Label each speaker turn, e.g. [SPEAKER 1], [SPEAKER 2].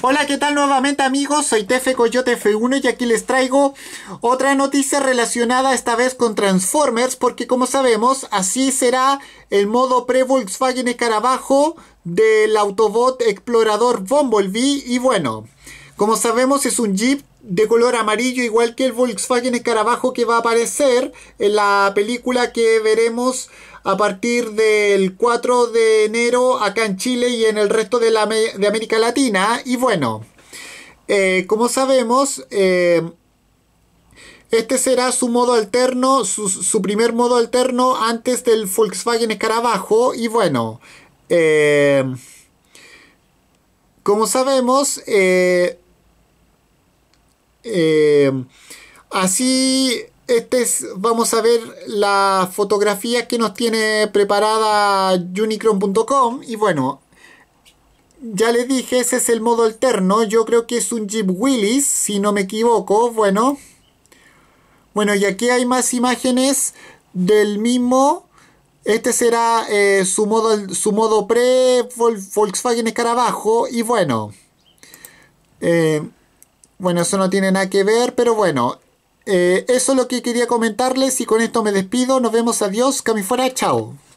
[SPEAKER 1] Hola, ¿qué tal nuevamente amigos? Soy TF Coyote F1 y aquí les traigo otra noticia relacionada esta vez con Transformers porque como sabemos así será el modo pre-Volkswagen carabajo del Autobot Explorador Bumblebee y bueno, como sabemos es un Jeep de color amarillo igual que el Volkswagen Escarabajo que va a aparecer en la película que veremos a partir del 4 de enero acá en Chile y en el resto de, la, de América Latina. Y bueno, eh, como sabemos, eh, este será su modo alterno, su, primer modo alterno antes del Volkswagen Escarabajo. Y bueno, eh, como sabemos, eh, así, este es, vamos a ver La fotografía que nos tiene preparada unicron.com y bueno, ya les dije, ese es el modo alterno, yo creo que es un Jeep Willis, si no me equivoco, bueno. Bueno, y aquí hay más imágenes del mismo, este será eh, su, modo, su modo pre Volkswagen Escarabajo y bueno... Eh, bueno, eso no tiene nada que ver, pero bueno, eh, eso es lo que quería comentarles y con esto me despido. Nos vemos, adiós, camifora, chao.